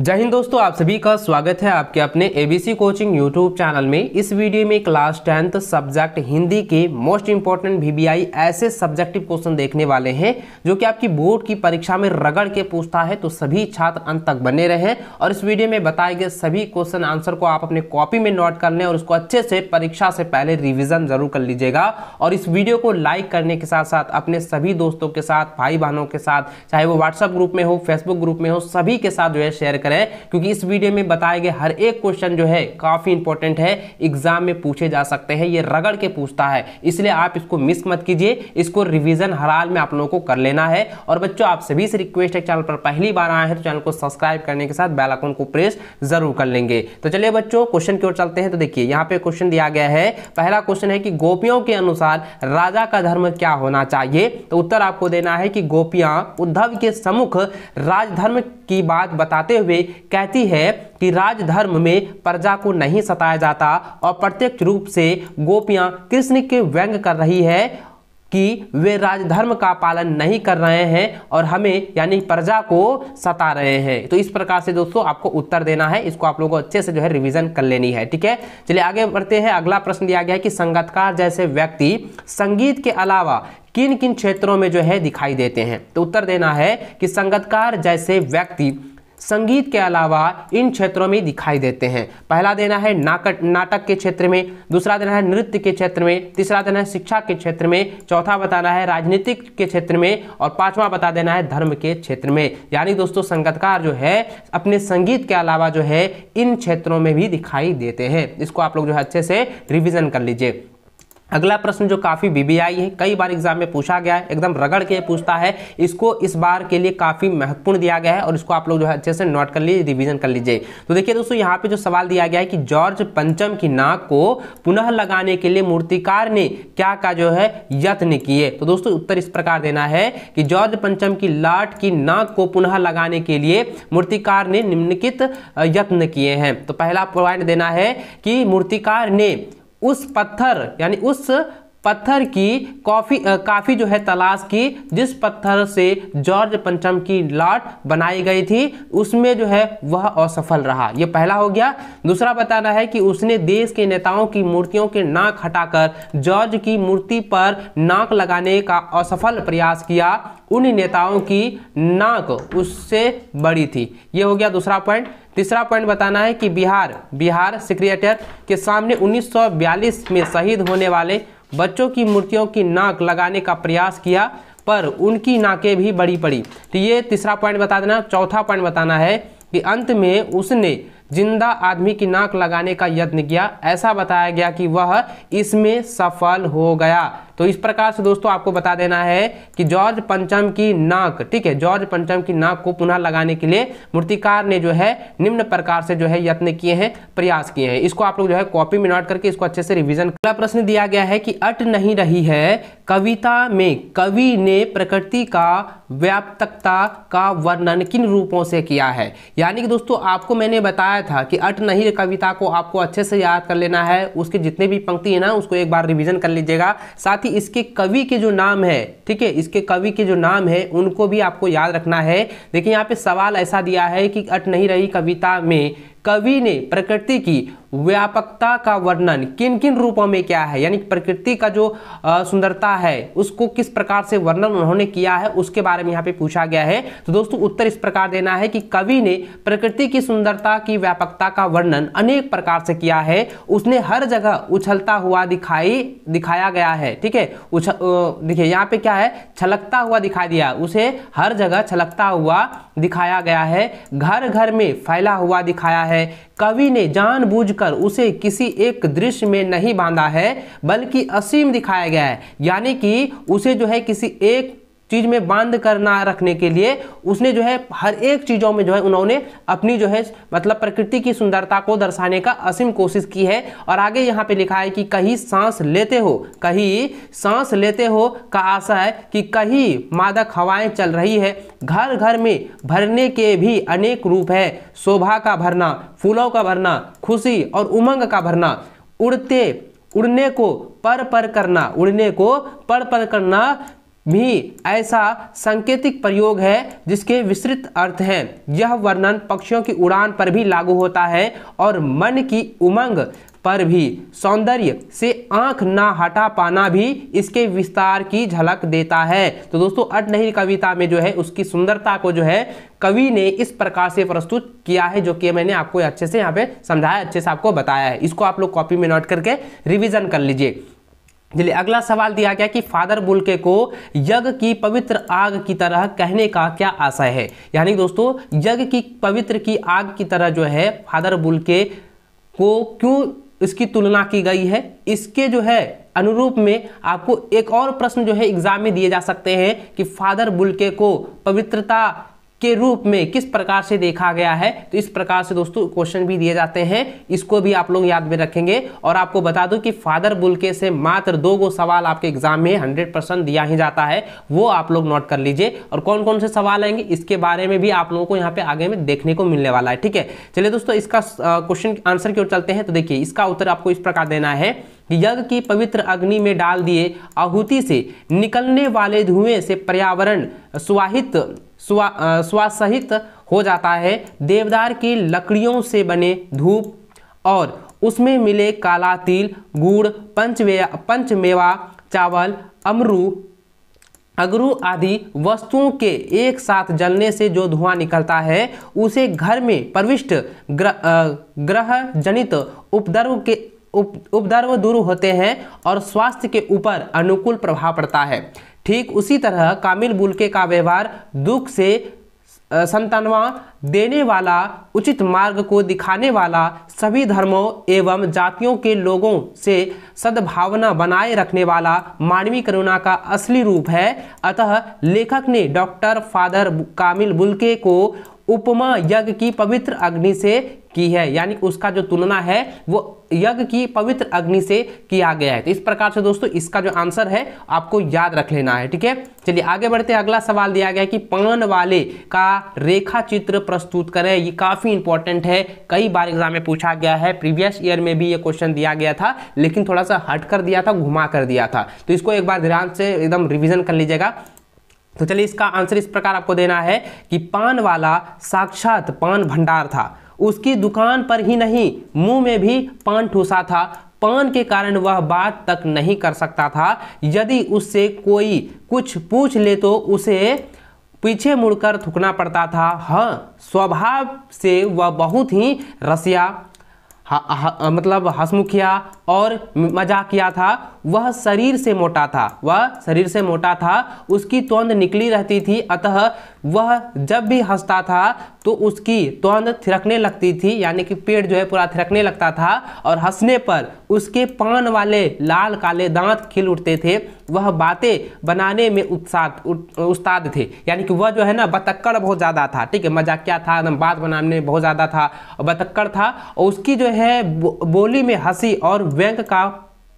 जय हिंद दोस्तों आप सभी का स्वागत है आपके अपने एबीसी कोचिंग यूट्यूब चैनल में इस वीडियो में क्लास टेंथ सब्जेक्ट हिंदी के मोस्ट इंपॉर्टेंट वीबीआई ऐसे सब्जेक्टिव क्वेश्चन देखने वाले हैं जो कि आपकी बोर्ड की परीक्षा में रगड़ के पूछता है तो सभी छात्र अंत तक बने रहे और इस वीडियो में बताए गए सभी क्वेश्चन आंसर को आप अपने कॉपी में नोट कर लें और उसको अच्छे से परीक्षा से पहले रिविजन जरूर कर लीजिएगा और इस वीडियो को लाइक करने के साथ साथ अपने सभी दोस्तों के साथ भाई बहनों के साथ चाहे वो व्हाट्सअप ग्रुप में हो फेसबुक ग्रुप में हो सभी के साथ जो है शेयर करें क्योंकि इस वीडियो में बताए गए हर एक क्वेश्चन जो है काफ़ी इंपॉर्टेंट है एग्जाम में पूछे जा सकते हैं ये रगड़ के पूछता है इसलिए आप इसको मिस मत कीजिए इसको रिविजन हर हाल में आप लोगों को कर लेना है और बच्चों आप सभी से रिक्वेस्ट है चैनल पर पहली बार आए हैं तो चैनल को सब्सक्राइब करने के साथ बैलाकोन को प्रेस जरूर कर लेंगे तो चलिए बच्चों क्वेश्चन की ओर चलते हैं तो देखिए यहाँ पे क्वेश्चन दिया गया है पहला क्वेश्चन है कि गोपियों के अनुसार राजा का धर्म क्या होना चाहिए तो उत्तर आपको देना है कि गोपियां उद्धव के सम्मुख राजधर्म की बात बताते हुए हुए कहती है कि राजधर्म में प्रजा को नहीं सताया जाता और प्रत्यक्ष रूप से गोपियां कृष्ण के व्यंग कर रही है कि वे राजधर्म का पालन नहीं कर रहे हैं और हमें यानी प्रजा को सता रहे हैं तो इस प्रकार से दोस्तों आपको उत्तर देना है इसको आप लोगों को अच्छे से जो है रिवीजन कर लेनी है ठीक है चलिए आगे बढ़ते हैं अगला प्रश्न दिया गया है कि संगतकार जैसे व्यक्ति संगीत के अलावा किन किन क्षेत्रों में जो है दिखाई देते हैं तो उत्तर देना है कि संगतकार जैसे व्यक्ति संगीत के अलावा इन क्षेत्रों में दिखाई देते हैं पहला देना है नाकट नाटक के क्षेत्र में दूसरा देना है नृत्य के क्षेत्र में तीसरा देना है शिक्षा के क्षेत्र में चौथा बताना है राजनीतिक के क्षेत्र में और पांचवा बता देना है धर्म के क्षेत्र में यानी दोस्तों संगतकार जो है अपने संगीत के अलावा जो है इन क्षेत्रों में भी दिखाई देते हैं इसको आप लोग जो है अच्छे से रिविजन कर लीजिए अगला प्रश्न जो काफ़ी बीबीआई है कई बार एग्जाम में पूछा गया है एकदम रगड़ के पूछता है इसको इस बार के लिए काफ़ी महत्वपूर्ण दिया गया है और इसको आप लोग जो है अच्छे से नोट कर लीजिए रिवीजन कर लीजिए तो देखिए दोस्तों यहाँ पे जो सवाल दिया गया है कि जॉर्ज पंचम की नाक को पुनः लगाने के लिए मूर्तिकार ने क्या का जो है यत्न किए तो दोस्तों उत्तर इस प्रकार देना है कि जॉर्ज पंचम की लाट की नाक को पुनः लगाने के लिए मूर्तिकार ने निम्नलिखित यत्न किए हैं तो पहला पॉइंट देना है कि मूर्तिकार ने उस पत्थर यानी उस पत्थर की काफ़ी काफ़ी जो है तलाश की जिस पत्थर से जॉर्ज पंचम की लॉट बनाई गई थी उसमें जो है वह असफल रहा यह पहला हो गया दूसरा बताना है कि उसने देश के नेताओं की मूर्तियों के नाक हटाकर जॉर्ज की मूर्ति पर नाक लगाने का असफल प्रयास किया उन नेताओं की नाक उससे बड़ी थी ये हो गया दूसरा पॉइंट तीसरा पॉइंट बताना है कि बिहार बिहार सेक्रेटर के सामने उन्नीस में शहीद होने वाले बच्चों की मूर्तियों की नाक लगाने का प्रयास किया पर उनकी नाकें भी बड़ी पड़ी तो ये तीसरा पॉइंट बता देना चौथा पॉइंट बताना है कि अंत में उसने जिंदा आदमी की नाक लगाने का यत्न किया ऐसा बताया गया कि वह इसमें सफल हो गया तो इस प्रकार से दोस्तों आपको बता देना है कि जॉर्ज पंचम की नाक ठीक है जॉर्ज पंचम की नाक को पुनः लगाने के लिए मूर्तिकार ने जो है निम्न प्रकार से जो है यत्न किए हैं प्रयास किए हैं इसको आप लोग जो है कॉपी में नोट करके इसको अच्छे से रिविजन अगला प्रश्न दिया गया है कि अट नहीं रही है कविता में कवि ने प्रकृति का व्यापकता का वर्णन किन रूपों से किया है यानी कि दोस्तों आपको मैंने बताया था कि अट नहीं कविता को आपको अच्छे से याद कर लेना है उसके जितने भी पंक्ति है ना उसको एक बार रिविजन कर लीजिएगा साथ ही ही इसके कवि के जो नाम है ठीक है इसके कवि के जो नाम है उनको भी आपको याद रखना है देखिए यहाँ पे सवाल ऐसा दिया है कि अट नहीं रही कविता में कवि ने प्रकृति की व्यापकता का वर्णन किन किन रूपों में किया है यानी प्रकृति का जो सुंदरता है उसको किस प्रकार से वर्णन उन्होंने किया है उसके बारे में यहाँ पे पूछा गया है तो दोस्तों उत्तर इस प्रकार देना है कि कवि ने प्रकृति की सुंदरता की व्यापकता का वर्णन अनेक प्रकार से किया है उसने हर जगह उछलता हुआ दिखाई दिखाया गया है ठीक है उछल देखिए यहाँ पे क्या है छलकता हुआ दिखाई दिया उसे हर जगह छलकता हुआ दिखाया गया है घर घर में फैला हुआ दिखाया है है कवि ने जानबूझकर उसे किसी एक दृश्य में नहीं बांधा है बल्कि असीम दिखाया गया है यानी कि उसे जो है किसी एक चीज़ में बांध कर ना रखने के लिए उसने जो है हर एक चीज़ों में जो है उन्होंने अपनी जो है मतलब प्रकृति की सुंदरता को दर्शाने का असीम कोशिश की है और आगे यहाँ पे लिखा है कि कहीं सांस लेते हो कहीं सांस लेते हो का आशा है कि कहीं मादक हवाएं चल रही है घर घर में भरने के भी अनेक रूप है शोभा का भरना फूलों का भरना खुशी और उमंग का भरना उड़ते उड़ने को पर पर करना उड़ने को पर पर करना भी ऐसा सांकेतिक प्रयोग है जिसके विस्तृत अर्थ हैं यह वर्णन पक्षियों की उड़ान पर भी लागू होता है और मन की उमंग पर भी सौंदर्य से आंख ना हटा पाना भी इसके विस्तार की झलक देता है तो दोस्तों अट नहीं कविता में जो है उसकी सुंदरता को जो है कवि ने इस प्रकार से प्रस्तुत किया है जो कि मैंने आपको अच्छे से यहाँ पे समझाया अच्छे से आपको बताया है इसको आप लोग कॉपी में नोट करके रिविज़न कर लीजिए चलिए अगला सवाल दिया गया कि फादर बुलके को यज्ञ की पवित्र आग की तरह कहने का क्या आशय है यानी दोस्तों यज्ञ की पवित्र की आग की तरह जो है फादर बुलके को क्यों इसकी तुलना की गई है इसके जो है अनुरूप में आपको एक और प्रश्न जो है एग्जाम में दिए जा सकते हैं कि फादर बुलके को पवित्रता के रूप में किस प्रकार से देखा गया है तो इस प्रकार से दोस्तों क्वेश्चन भी दिए जाते हैं इसको भी आप लोग याद में रखेंगे और आपको बता दूं कि फादर बुलके से मात्र दो गो सवाल आपके एग्जाम में हंड्रेड परसेंट दिया ही जाता है वो आप लोग नोट कर लीजिए और कौन कौन से सवाल आएंगे इसके बारे में भी आप लोगों को यहाँ पे आगे में देखने को मिलने वाला है ठीक है चलिए दोस्तों इसका क्वेश्चन आंसर की ओर चलते हैं तो देखिए इसका उत्तर आपको इस प्रकार देना है यज्ञ की पवित्र अग्नि में डाल दिए आहुति से निकलने वाले धुएं से पर्यावरण सुवाहित स्वा स्वासहित हो जाता है देवदार की लकड़ियों से बने धूप और उसमें मिले काला तिल गुड़ पंचवे पंचमेवा चावल अमरू अगरू आदि वस्तुओं के एक साथ जलने से जो धुआं निकलता है उसे घर में प्रविष्ट ग्रह ग्रह जनित उपद्रव के उप, उपद्रव दूर होते हैं और स्वास्थ्य के ऊपर अनुकूल प्रभाव पड़ता है ठीक उसी तरह कामिल बुलके का व्यवहार दुख से संतानवा देने वाला उचित मार्ग को दिखाने वाला सभी धर्मों एवं जातियों के लोगों से सद्भावना बनाए रखने वाला मानवीय करुणा का असली रूप है अतः लेखक ने डॉक्टर फादर कामिल बुलके को उपमा यज्ञ की पवित्र अग्नि से की है यानी उसका जो तुलना है वो यज्ञ की पवित्र अग्नि से किया गया है तो इस प्रकार से दोस्तों इसका जो आंसर है आपको याद रख लेना है ठीक है चलिए आगे बढ़ते हैं अगला सवाल दिया गया है कि पान वाले का रेखा चित्र प्रस्तुत करें ये काफ़ी इंपॉर्टेंट है कई बार एग्जाम में पूछा गया है प्रीवियस ईयर में भी ये क्वेश्चन दिया गया था लेकिन थोड़ा सा हट कर दिया था घुमा कर दिया था तो इसको एक बार ध्यान से एकदम रिविजन कर लीजिएगा तो चलिए इसका आंसर इस प्रकार आपको देना है कि पान वाला साक्षात पान भंडार था उसकी दुकान पर ही नहीं मुंह में भी पान ठूसा था पान के कारण वह बात तक नहीं कर सकता था यदि उससे कोई कुछ पूछ ले तो उसे पीछे मुड़कर थुकना पड़ता था हाँ स्वभाव से वह बहुत ही रसिया हा, हा, मतलब हसमुखिया और मजाक किया था वह शरीर से मोटा था वह शरीर से मोटा था उसकी तोंद निकली रहती थी अतः वह जब भी हंसता था तो उसकी तोंद थिरकने लगती थी यानी कि पेट जो है पूरा थिरकने लगता था और हंसने पर उसके पान वाले लाल काले दांत खिल उठते थे वह बातें बनाने में उत्साह उस्ताद थे यानी कि वह जो है ना बतक्कड़ बहुत ज़्यादा था ठीक है मज़ाक क्या था एकदम बात बनाने में बहुत ज़्यादा था बतक्कड़ था और उसकी जो है बोली में हंसी और व्यंग का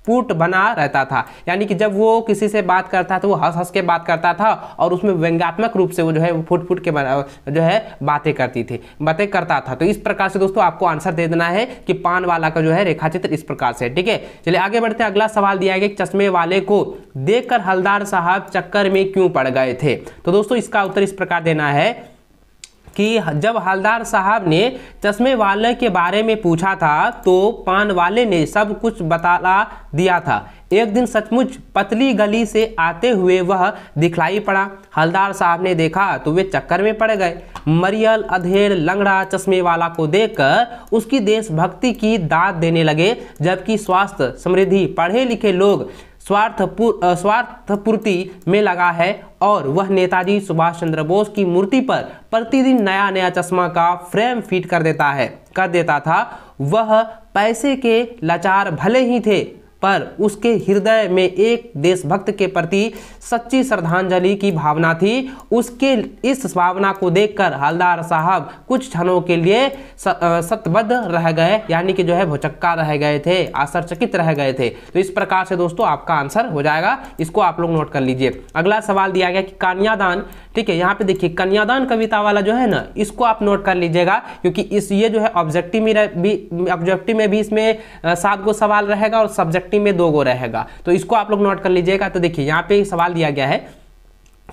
पुट बना रहता था यानी कि जब वो किसी से बात करता था तो वो हंस हंस के बात करता था और उसमें व्यंगात्मक रूप से वो जो है वो फुट फुट के जो है बातें करती थी बातें करता था तो इस प्रकार से दोस्तों आपको आंसर दे देना है कि पान वाला का जो है रेखा चित्र इस प्रकार से ठीक है चलिए आगे बढ़ते हैं अगला सवाल दिया गया चश्मे वाले को देखकर हलदार साहब चक्कर में क्यों पड़ गए थे तो दोस्तों इसका उत्तर इस प्रकार देना है कि जब हलदार साहब ने चश्मे वाले के बारे में पूछा था तो पान वाले ने सब कुछ बता दिया था एक दिन सचमुच पतली गली से आते हुए वह दिखलाई पड़ा हलदार साहब ने देखा तो वे चक्कर में पड़ गए मरियल अधेड़ लंगड़ा चश्मे वाला को देखकर उसकी देशभक्ति की दाद देने लगे जबकि स्वास्थ्य समृद्धि पढ़े लिखे लोग स्वार्थ स्वार्थपूर्ति में लगा है और वह नेताजी सुभाष चंद्र बोस की मूर्ति पर प्रतिदिन नया नया चश्मा का फ्रेम फिट कर देता है कर देता था वह पैसे के लाचार भले ही थे पर उसके हृदय में एक देशभक्त के प्रति सच्ची श्रद्धांजलि की भावना थी उसके इस भावना को देखकर हलदार साहब कुछ क्षणों के लिए सतबद्ध रह गए यानी कि जो है भोचक्का रह गए थे आश्चर्यचकित रह गए थे तो इस प्रकार से दोस्तों आपका आंसर हो जाएगा इसको आप लोग नोट कर लीजिए अगला सवाल दिया गया कि कान्यादान ठीक है यहाँ पे देखिए कन्यादान कविता वाला जो है ना इसको आप नोट कर लीजिएगा क्योंकि इस ये जो है ऑब्जेक्टिव में भी ऑब्जेक्टिव में भी इसमें सात गो सवाल रहेगा और सब्जेक्टिव में दो गो रहेगा तो इसको आप लोग नोट कर लीजिएगा तो देखिए यहाँ पे सवाल दिया गया है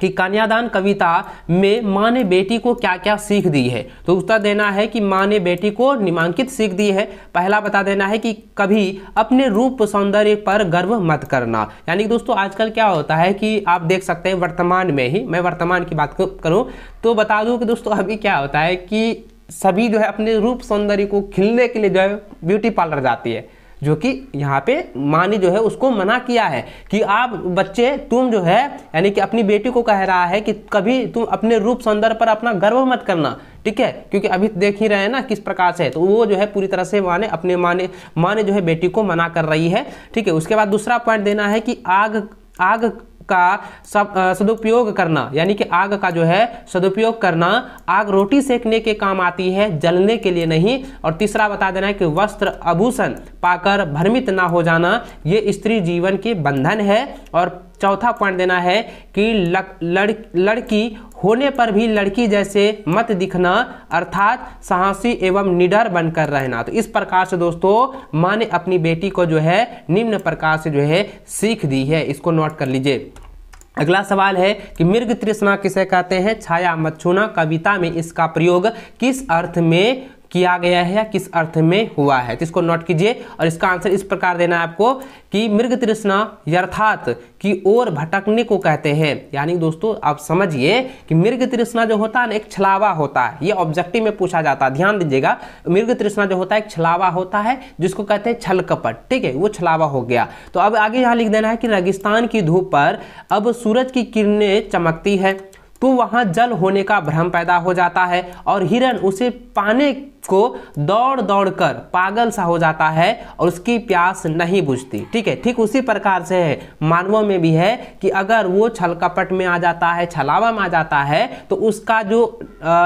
कि कन्यादान कविता में माँ ने बेटी को क्या क्या सीख दी है तो उत्तर देना है कि माँ ने बेटी को निमांकित सीख दी है पहला बता देना है कि कभी अपने रूप सौंदर्य पर गर्व मत करना यानी कि दोस्तों आजकल क्या होता है कि आप देख सकते हैं वर्तमान में ही मैं वर्तमान की बात करूँ तो बता दूँ कि दोस्तों अभी क्या होता है कि सभी जो है अपने रूप सौंदर्य को खिलने के लिए जो है ब्यूटी पार्लर जाती है जो कि यहाँ पे माँ ने जो है उसको मना किया है कि आप बच्चे तुम जो है यानी कि अपनी बेटी को कह रहा है कि कभी तुम अपने रूप सौंदर्य पर अपना गर्व मत करना ठीक है क्योंकि अभी देख ही रहे हैं ना किस प्रकार से तो वो जो है पूरी तरह से माने अपने माने माने जो है बेटी को मना कर रही है ठीक है उसके बाद दूसरा पॉइंट देना है कि आग आग का सदुपयोग करना यानी कि आग का जो है सदुपयोग करना आग रोटी सेकने के काम आती है जलने के लिए नहीं और तीसरा बता देना है कि वस्त्र आभूषण पाकर भ्रमित ना हो जाना ये स्त्री जीवन के बंधन है और चौथा पॉइंट देना है कि लड़ लड़की होने पर भी लड़की जैसे मत दिखना अर्थात साहसी एवं निडर बनकर रहना तो इस प्रकार से दोस्तों माँ ने अपनी बेटी को जो है निम्न प्रकार से जो है सीख दी है इसको नोट कर लीजिए अगला सवाल है कि मृग तृष्णा किसे कहते हैं छाया मत छूना कविता में इसका प्रयोग किस अर्थ में किया गया है या किस अर्थ में हुआ है तो इसको नोट कीजिए और इसका आंसर इस प्रकार देना है आपको कि मृग तृष्णा अर्थात की ओर भटकने को कहते हैं यानी दोस्तों आप समझिए कि मृग तृष्णा जो होता है ना एक छलावा होता है ये ऑब्जेक्टिव में पूछा जाता है ध्यान दीजिएगा मृग तृष्णा जो होता है एक छलावा होता है जिसको कहते हैं छल कपट ठीक है वो छलावा हो गया तो अब आगे यहाँ लिख देना है कि रेगिस्तान की धूप पर अब सूरज की किरणें चमकती है तो वहाँ जल होने का भ्रम पैदा हो जाता है और हिरण उसे पाने को दौड़ दौड़ कर पागल सा हो जाता है और उसकी प्यास नहीं बुझती ठीक है ठीक उसी प्रकार से है मानवों में भी है कि अगर वो छल कपट में आ जाता है छलावा में आ जाता है तो उसका जो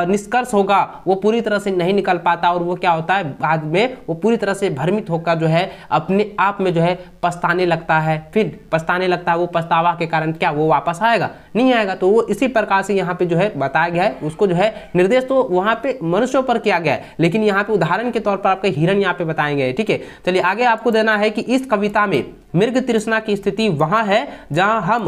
निष्कर्ष होगा वो पूरी तरह से नहीं निकल पाता और वो क्या होता है बाद में वो पूरी तरह से भ्रमित होकर जो है अपने आप में जो है पछताने लगता है फिर पछताने लगता है वो पछतावा के कारण क्या वो वापस आएगा नहीं आएगा तो वो इसी प्रकार से यहाँ पे जो है बताया गया है उसको जो है निर्देश तो वहाँ पे मनुष्यों पर किया गया है लेकिन लेकिन यहाँ पे उदाहरण के तौर पर आपका हिरण यहाँ पे बताएंगे ठीक है चलिए आगे आपको देना है कि इस कविता में मृग तृष्णा की स्थिति वहाँ है जहाँ हम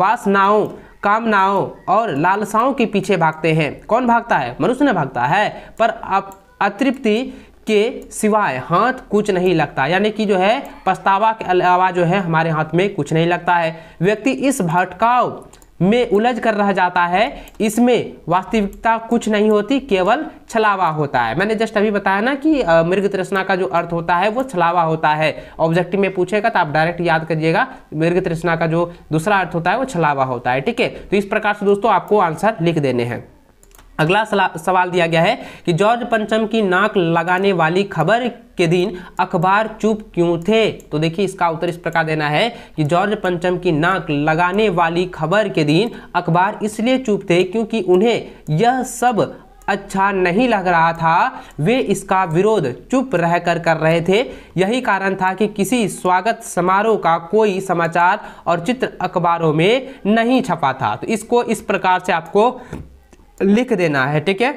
वासनाओं कामनाओं और लालसाओं के पीछे भागते हैं कौन भागता है मनुष्य न भागता है पर आप अतृप्ति के सिवाय हाथ कुछ नहीं लगता यानी कि जो है पछतावा के अलावा जो है हमारे हाथ में कुछ नहीं लगता है व्यक्ति इस भटकाव में उलझ कर रह जाता है इसमें वास्तविकता कुछ नहीं होती केवल छलावा होता है मैंने जस्ट अभी बताया ना कि मृग तृष्णा का जो अर्थ होता है वो छलावा होता है ऑब्जेक्टिव में पूछेगा तो आप डायरेक्ट याद करिएगा मृग तृष्णा का जो दूसरा अर्थ होता है वो छलावा होता है ठीक है तो इस प्रकार से दोस्तों आपको आंसर लिख देने हैं अगला सवाल दिया गया है कि जॉर्ज पंचम की नाक लगाने वाली खबर के दिन अखबार चुप क्यों थे तो देखिए इसका उत्तर इस प्रकार देना है कि जॉर्ज पंचम की नाक लगाने वाली खबर के दिन अखबार इसलिए चुप थे क्योंकि उन्हें यह सब अच्छा नहीं लग रहा था वे इसका विरोध चुप रहकर कर रहे थे यही कारण था कि किसी स्वागत समारोह का कोई समाचार और चित्र अखबारों में नहीं छपा था तो इसको इस प्रकार से आपको लिख देना है ठीक है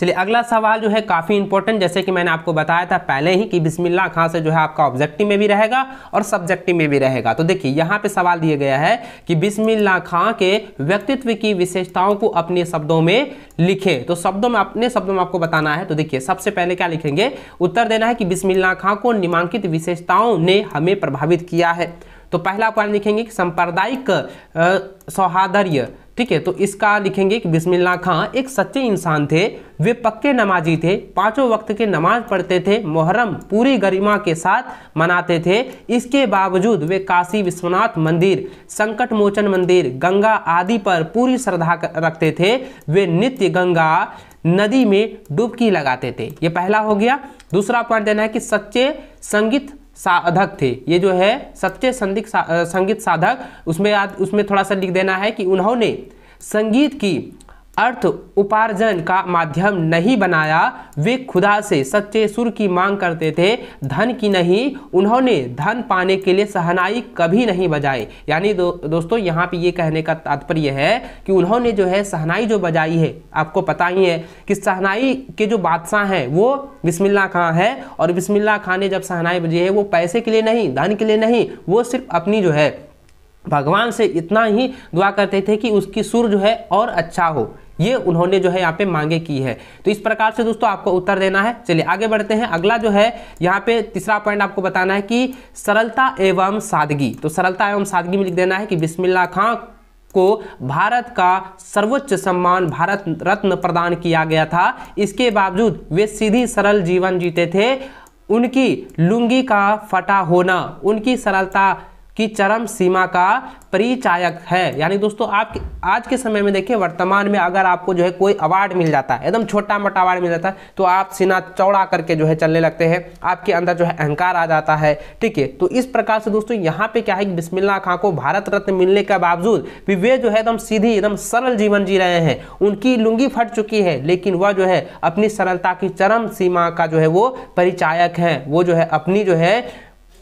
चलिए अगला सवाल जो है काफ़ी इंपॉर्टेंट जैसे कि मैंने आपको बताया था पहले ही कि बिस्मिल्लाह खां से जो है आपका ऑब्जेक्टिव में भी रहेगा और सब्जेक्टिव में भी रहेगा तो देखिए यहाँ पे सवाल दिया गया है कि बिस्मिल्लाह खां के व्यक्तित्व की विशेषताओं को अपने शब्दों में लिखें तो शब्दों में अपने शब्दों में आपको बताना है तो देखिए सबसे पहले क्या लिखेंगे उत्तर देना है कि बिस्मिल्ला खां को निमांकित विशेषताओं ने हमें प्रभावित किया है तो पहला पॉइंट लिखेंगे कि सांप्रदायिक सौहार्दर्य ठीक है तो इसका लिखेंगे कि बिस्मिल्ला खां एक सच्चे इंसान थे वे पक्के नमाजी थे पांचों वक्त के नमाज पढ़ते थे मुहर्रम पूरी गरिमा के साथ मनाते थे इसके बावजूद वे काशी विश्वनाथ मंदिर संकट मोचन मंदिर गंगा आदि पर पूरी श्रद्धा रखते थे वे नित्य गंगा नदी में डुबकी लगाते थे ये पहला हो गया दूसरा पॉइंट देना है कि सच्चे संगीत साधक थे ये जो है सच्चे संदिग्ध सा, संगीत साधक उसमें आद, उसमें थोड़ा सा लिख देना है कि उन्होंने संगीत की अर्थ उपार्जन का माध्यम नहीं बनाया वे खुदा से सच्चे सुर की मांग करते थे धन की नहीं उन्होंने धन पाने के लिए सहनाई कभी नहीं बजाई यानी दो, दोस्तों यहाँ पे ये कहने का तात्पर्य है कि उन्होंने जो है सहनाई जो बजाई है आपको पता ही है कि सहनाई के जो बादशाह हैं वो बिस्मिल्ला खां है और बिस्मिल्ला खां ने जब सहनाई बजी है वो पैसे के लिए नहीं धन के लिए नहीं वो सिर्फ अपनी जो है भगवान से इतना ही दुआ करते थे कि उसकी सुर जो है और अच्छा हो ये उन्होंने जो है यहाँ पे मांगे की है तो इस प्रकार से दोस्तों आपको उत्तर देना है चलिए आगे बढ़ते हैं अगला जो है यहाँ पे तीसरा पॉइंट आपको बताना है कि सरलता एवं सादगी तो सरलता एवं सादगी में लिख देना है कि बिस्मिल्ला खां को भारत का सर्वोच्च सम्मान भारत रत्न प्रदान किया गया था इसके बावजूद वे सीधी सरल जीवन जीते थे उनकी लुंगी का फटा होना उनकी सरलता की चरम सीमा का परिचायक है यानी दोस्तों आप आज के समय में देखिए वर्तमान में अगर आपको जो है कोई अवार्ड मिल जाता है एकदम छोटा मोटा अवार्ड मिल जाता है तो आप सीना चौड़ा करके जो है चलने लगते हैं आपके अंदर जो है अहंकार आ जाता है ठीक है तो इस प्रकार से दोस्तों यहाँ पे क्या है कि बिस्मिल्ला खां को भारत रत्न मिलने के बावजूद भी वे जो है एकदम सीधी एकदम सरल जीवन जी रहे हैं उनकी लुंगी फट चुकी है लेकिन वह जो है अपनी सरलता की चरम सीमा का जो है वो परिचायक है वो जो है अपनी जो है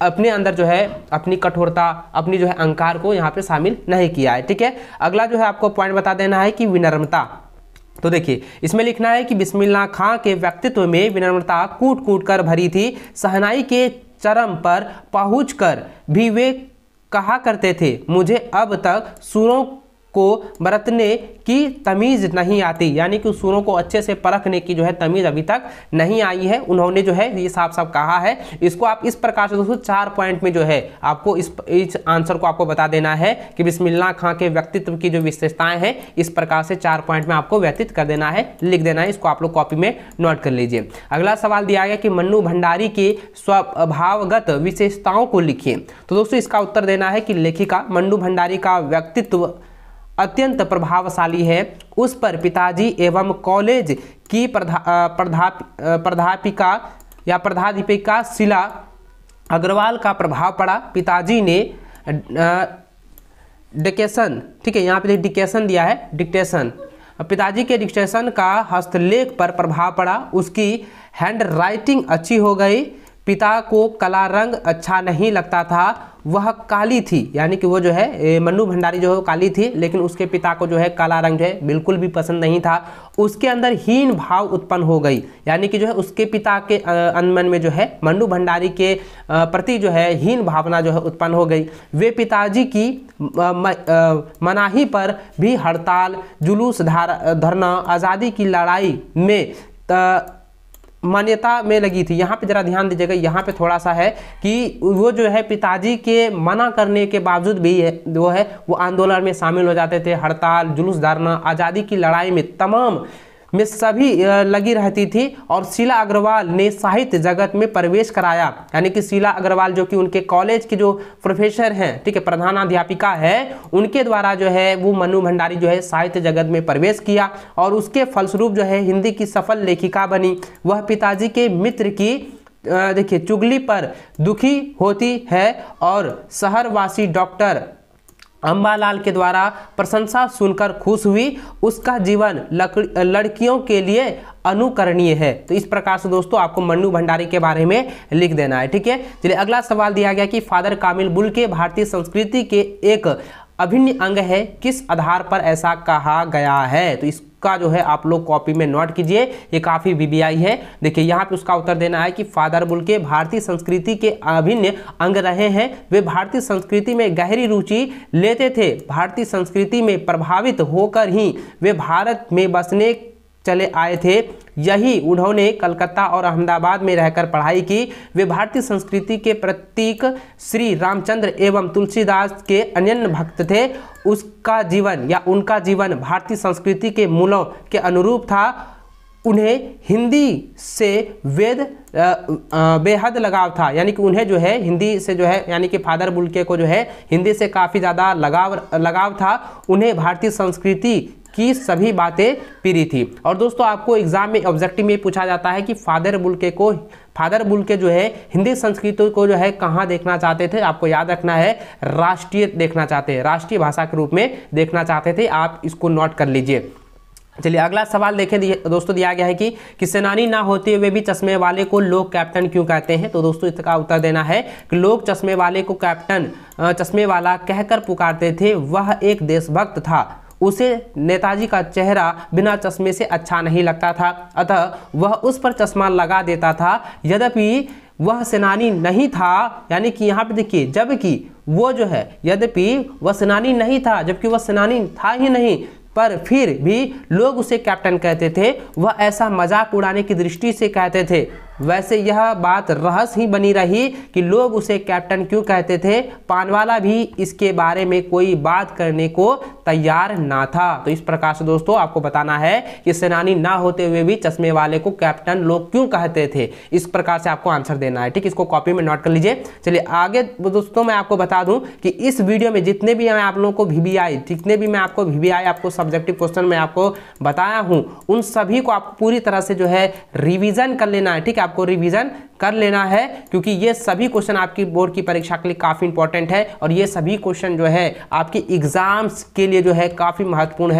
अपने अंदर जो है अपनी कठोरता अपनी जो है अहंकार को यहाँ पे शामिल नहीं किया है ठीक है अगला जो है आपको पॉइंट बता देना है कि विनम्रता तो देखिए इसमें लिखना है कि बिस्मिल्ला खां के व्यक्तित्व में विनम्रता कूट कूट कर भरी थी सहनाई के चरम पर पहुँच भी वे कहा करते थे मुझे अब तक सुरों को बरतने की तमीज़ नहीं आती यानी कि सुरों को अच्छे से परखने की जो है तमीज़ अभी तक नहीं आई है उन्होंने जो है ये साफ साफ कहा है इसको आप इस प्रकार से दोस्तों चार पॉइंट में जो है आपको इस इस आंसर को आपको बता देना है कि बिस्मिल्ला खां के व्यक्तित्व की जो विशेषताएं हैं इस प्रकार से चार पॉइंट में आपको व्यतीत कर देना है लिख देना है इसको आप लोग कॉपी में नोट कर लीजिए अगला सवाल दिया गया कि मन्नू भंडारी की स्वभावगत विशेषताओं को लिखिए तो दोस्तों इसका उत्तर देना है कि लेखिका मन्नू भंडारी का व्यक्तित्व अत्यंत प्रभावशाली है उस पर पिताजी एवं कॉलेज की प्रधा प्रधा प्रधापिका या प्रधाधिपिका शिला अग्रवाल का प्रभाव पड़ा पिताजी ने डिकेशन ठीक है यहाँ पे डिकेशन दिया है डिक्टेशन पिताजी के डिक्टेशन का हस्तलेख पर प्रभाव पड़ा उसकी हैंड राइटिंग अच्छी हो गई पिता को कला रंग अच्छा नहीं लगता था वह काली थी यानी कि वो जो है मन्नू भंडारी जो है वो काली थी लेकिन उसके पिता को जो है काला रंग जो है बिल्कुल भी पसंद नहीं था उसके अंदर हीन भाव उत्पन्न हो गई यानी कि जो है उसके पिता के अनमन में जो है मन्नू भंडारी के प्रति जो है हीन भावना जो है उत्पन्न हो गई वे पिताजी की मनाही पर भी हड़ताल जुलूस धरना आज़ादी की लड़ाई में मान्यता में लगी थी यहाँ पे ज़रा ध्यान दीजिएगा यहाँ पे थोड़ा सा है कि वो जो है पिताजी के मना करने के बावजूद भी है वो है वो आंदोलन में शामिल हो जाते थे हड़ताल जुलूस धारना आज़ादी की लड़ाई में तमाम में सभी लगी रहती थी और शीला अग्रवाल ने साहित्य जगत में प्रवेश कराया यानी कि शीला अग्रवाल जो कि उनके कॉलेज की जो प्रोफेसर हैं ठीक है प्रधानाध्यापिका है उनके द्वारा जो है वो मनु भंडारी जो है साहित्य जगत में प्रवेश किया और उसके फलस्वरूप जो है हिंदी की सफल लेखिका बनी वह पिताजी के मित्र की देखिए चुगली पर दुखी होती है और शहरवासी डॉक्टर अम्बालाल के द्वारा प्रशंसा सुनकर खुश हुई उसका जीवन लड़कियों के लिए अनुकरणीय है तो इस प्रकार से दोस्तों आपको मन्नू भंडारी के बारे में लिख देना है ठीक है चलिए अगला सवाल दिया गया कि फादर कामिल बुल के भारतीय संस्कृति के एक अभिन्न अंग है किस आधार पर ऐसा कहा गया है तो इस का जो है आप लोग कॉपी में नोट कीजिए ये काफ़ी बीबीआई है देखिए यहाँ पे उसका उत्तर देना है कि फादर बुल के भारतीय संस्कृति के अभिन्न अंग रहे हैं वे भारतीय संस्कृति में गहरी रुचि लेते थे भारतीय संस्कृति में प्रभावित होकर ही वे भारत में बसने चले आए थे यही उन्होंने कलकत्ता और अहमदाबाद में रहकर पढ़ाई की वे भारतीय संस्कृति के प्रतीक श्री रामचंद्र एवं तुलसीदास के अनन्य भक्त थे उसका जीवन या उनका जीवन भारतीय संस्कृति के मूलों के अनुरूप था उन्हें हिंदी से वेद बेहद लगाव था यानी कि उन्हें जो है हिंदी से जो है यानी कि फादर बुलके को जो है हिंदी से काफ़ी ज़्यादा लगाव लगाव था उन्हें भारतीय संस्कृति की सभी बातें पीरी थी और दोस्तों आपको एग्जाम में ऑब्जेक्टिव में पूछा जाता है कि फादर बुलके को फादर बुल के जो है हिंदी संस्कृति को जो है कहाँ देखना चाहते थे आपको याद रखना है राष्ट्रीय देखना चाहते हैं राष्ट्रीय भाषा के रूप में देखना चाहते थे आप इसको नोट कर लीजिए चलिए अगला सवाल देखें दोस्तों दिया गया है कि कि सेनानी ना होते हुए भी चश्मे वाले को लोग कैप्टन क्यों कहते हैं तो दोस्तों इसका उत्तर देना है कि लोग चश्मे वाले को कैप्टन चश्मे वाला कहकर पुकारते थे वह एक देशभक्त था उसे नेताजी का चेहरा बिना चश्मे से अच्छा नहीं लगता था अतः वह उस पर चश्मा लगा देता था यद्यपि वह सेनानी नहीं था यानी कि यहाँ पे देखिए जबकि वो जो है यद्यपि वह सेनानी नहीं था जबकि वह सेनानी था ही नहीं पर फिर भी लोग उसे कैप्टन कहते थे वह ऐसा मजाक उड़ाने की दृष्टि से कहते थे वैसे यह बात रहस्य ही बनी रही कि लोग उसे कैप्टन क्यों कहते थे पानवाला भी इसके बारे में कोई बात करने को तैयार ना था तो इस प्रकार से दोस्तों आपको बताना है कि सेनानी ना होते हुए भी चश्मे वाले को कैप्टन लोग क्यों कहते थे इस प्रकार से आपको आंसर देना है ठीक इसको कॉपी में नोट कर लीजिए चलिए आगे दोस्तों मैं आपको बता दूं कि इस वीडियो में जितने भी मैं आप लोगों को वीवीआई जितने भी मैं आपको आई आपको सब्जेक्टिव क्वेश्चन में आपको बताया हूँ उन सभी को आपको पूरी तरह से जो है रिविजन कर लेना है ठीक है आपको रिवीजन कर लेना है क्योंकि ये सभी क्वेश्चन आपकी बोर्ड की परीक्षा के लिए काफ़ी इंपॉर्टेंट है और ये सभी क्वेश्चन जो है आपकी एग्जाम्स के लिए जो है काफ़ी महत्वपूर्ण है